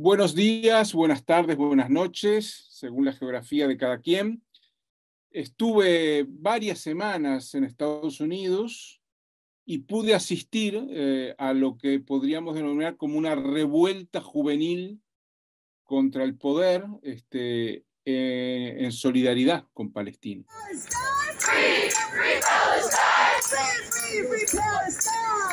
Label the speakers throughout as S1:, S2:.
S1: Buenos días, buenas tardes, buenas noches, según la geografía de cada quien. Estuve varias semanas en Estados Unidos y pude asistir eh, a lo que podríamos denominar como una revuelta juvenil contra el poder este, eh, en solidaridad con Palestina.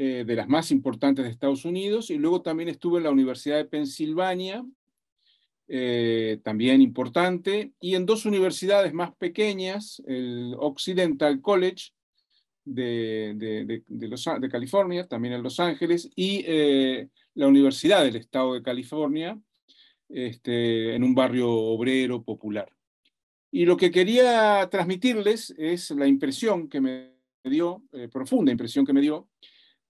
S1: Eh, de las más importantes de Estados Unidos, y luego también estuve en la Universidad de Pensilvania, eh, también importante, y en dos universidades más pequeñas, el Occidental College de, de, California, también en Los Ángeles, y eh, la Universidad del Estado de California, este, en un barrio obrero popular. Y lo que quería transmitirles es la impresión que me dio, profunda impresión que me dio,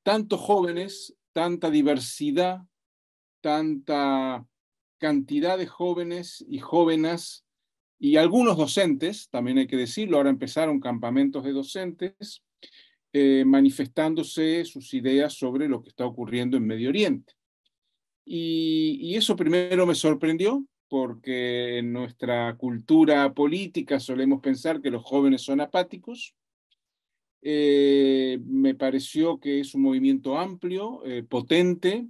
S1: tantos jóvenes, tanta diversidad, tanta cantidad de jóvenes y jóvenes y algunos docentes, también hay que decirlo, ahora empezaron campamentos de docentes eh, manifestándose sus ideas sobre lo que está ocurriendo en Medio Oriente. y eso primero me sorprendió, porque en nuestra cultura política solemos pensar que los jóvenes son apáticos, eh, me pareció que es un movimiento amplio, eh, potente.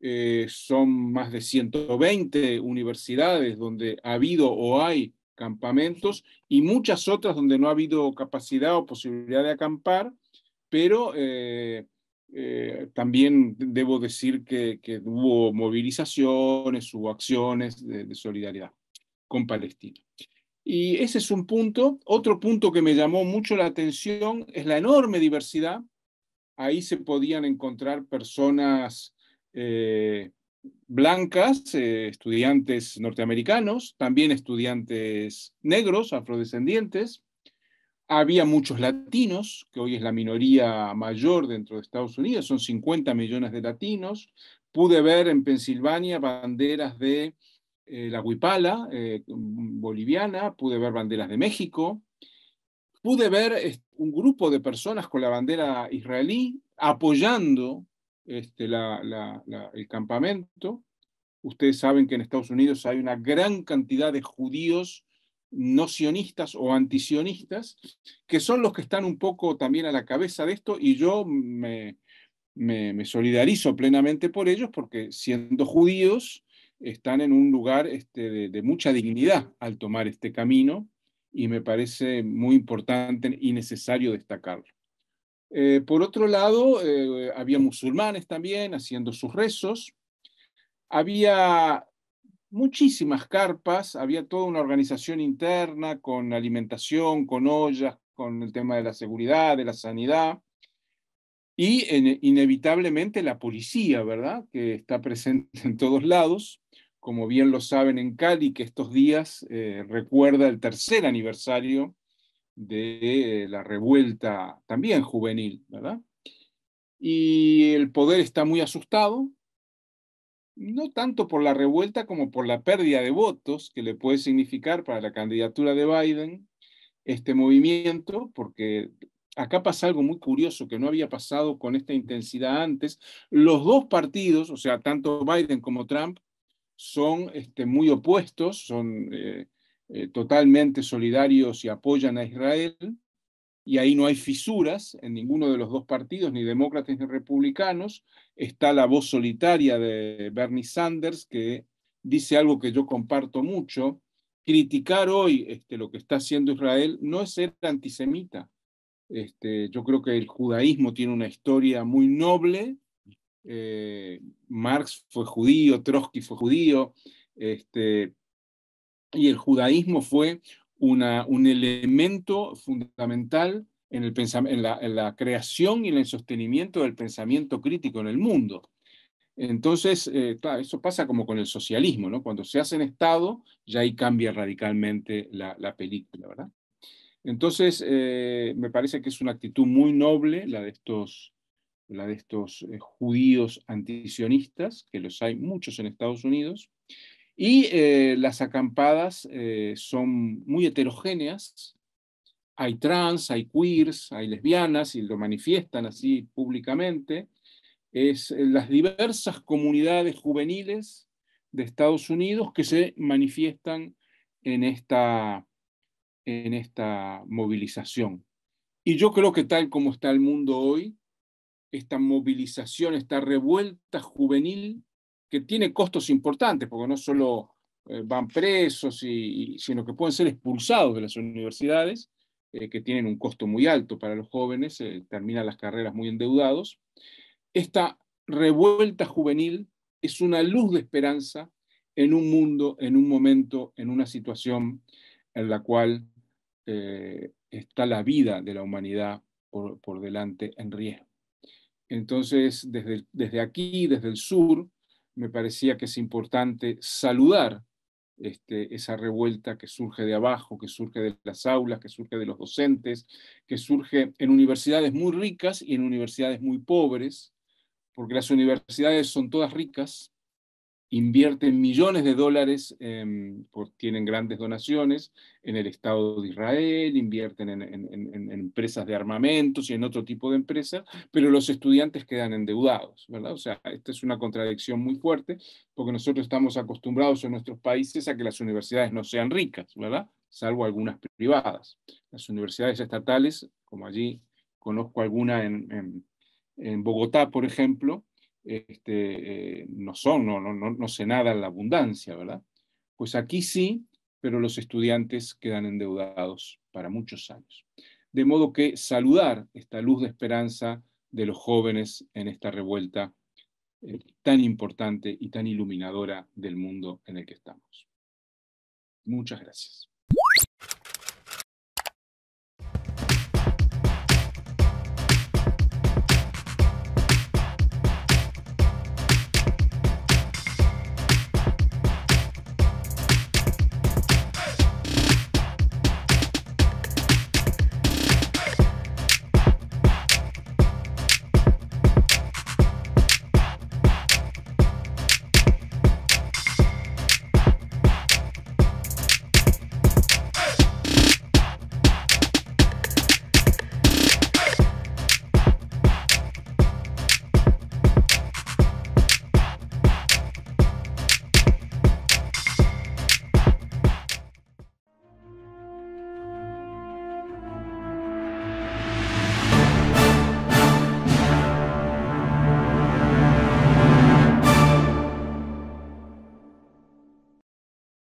S1: Eh, son más de 120 universidades donde ha habido o hay campamentos y muchas otras donde no ha habido capacidad o posibilidad de acampar, pero también debo decir que, hubo movilizaciones, hubo acciones de solidaridad con Palestina. Y ese es un punto. Otro punto que me llamó mucho la atención es la enorme diversidad. Ahí se podían encontrar personas eh, blancas, eh, estudiantes norteamericanos, también estudiantes negros, afrodescendientes. Había muchos latinos, que hoy es la minoría mayor dentro de Estados Unidos, son 50 millones de latinos. Pude ver en Pensilvania banderas de eh, la huipala eh, boliviana, pude ver banderas de México, pude ver este, un grupo de personas con la bandera israelí apoyando este, el campamento. Ustedes saben que en Estados Unidos hay una gran cantidad de judíos no sionistas o antisionistas, que son los que están un poco también a la cabeza de esto, y yo me solidarizo plenamente por ellos, porque siendo judíos, están en un lugar este, de, mucha dignidad al tomar este camino y me parece muy importante y necesario destacarlo. Eh, por otro lado, eh, había musulmanes también haciendo sus rezos, había muchísimas carpas, había toda una organización interna con alimentación, con ollas, con el tema de la seguridad, de la sanidad, y eh, inevitablemente la policía, ¿verdad? Que está presente en todos lados como bien lo saben en Cali, que estos días eh, recuerda el tercer aniversario de la revuelta también juvenil, ¿verdad? Y el poder está muy asustado, no tanto por la revuelta como por la pérdida de votos que le puede significar para la candidatura de Biden este movimiento, porque acá pasa algo muy curioso que no había pasado con esta intensidad antes. Los dos partidos, o sea, tanto Biden como Trump, son este, muy opuestos, son eh, eh, totalmente solidarios y apoyan a Israel, y ahí no hay fisuras en ninguno de los dos partidos, ni demócratas ni republicanos. Está la voz solitaria de Bernie Sanders, que dice algo que yo comparto mucho. Criticar hoy este, lo que está haciendo Israel no es ser antisemita. Este, yo creo que el judaísmo tiene una historia muy noble eh, Marx fue judío, Trotsky fue judío, este, y el judaísmo fue una, un elemento fundamental en, el la, creación y en el sostenimiento del pensamiento crítico en el mundo. Entonces, eh, eso pasa como con el socialismo, Cuando se hace en Estado, ya ahí cambia radicalmente la, película, Entonces, eh, me parece que es una actitud muy noble la de estos la de estos eh, judíos antisionistas, que los hay muchos en Estados Unidos, y eh, las acampadas eh, son muy heterogéneas. Hay trans, hay queers, hay lesbianas, y lo manifiestan así públicamente. Es las diversas comunidades juveniles de Estados Unidos que se manifiestan en esta, en esta movilización. Y yo creo que tal como está el mundo hoy, esta movilización, esta revuelta juvenil que tiene costos importantes, porque no solo eh, van presos, sino que pueden ser expulsados de las universidades, eh, que tienen un costo muy alto para los jóvenes, eh, terminan las carreras muy endeudados. Esta revuelta juvenil es una luz de esperanza en un mundo, en un momento, en una situación en la cual está la vida de la humanidad por delante en riesgo. Entonces, desde, aquí, desde el sur, me parecía que es importante saludar este, esa revuelta que surge de abajo, que surge de las aulas, que surge de los docentes, que surge en universidades muy ricas y en universidades muy pobres, porque las universidades son todas ricas, invierten millones de dólares, em, tienen grandes donaciones en el Estado de Israel, invierten en, empresas de armamentos y en otro tipo de empresas, pero los estudiantes quedan endeudados, ¿verdad? O sea, esta es una contradicción muy fuerte, porque nosotros estamos acostumbrados en nuestros países a que las universidades no sean ricas, ¿verdad? Salvo algunas privadas. Las universidades estatales, como allí conozco alguna en Bogotá, por ejemplo, este, eh, no son, no, no, no, se nada en la abundancia, ¿verdad? Pues aquí sí, pero los estudiantes quedan endeudados para muchos años. De modo que saludar esta luz de esperanza de los jóvenes en esta revuelta eh, tan importante y tan iluminadora del mundo en el que estamos. Muchas gracias.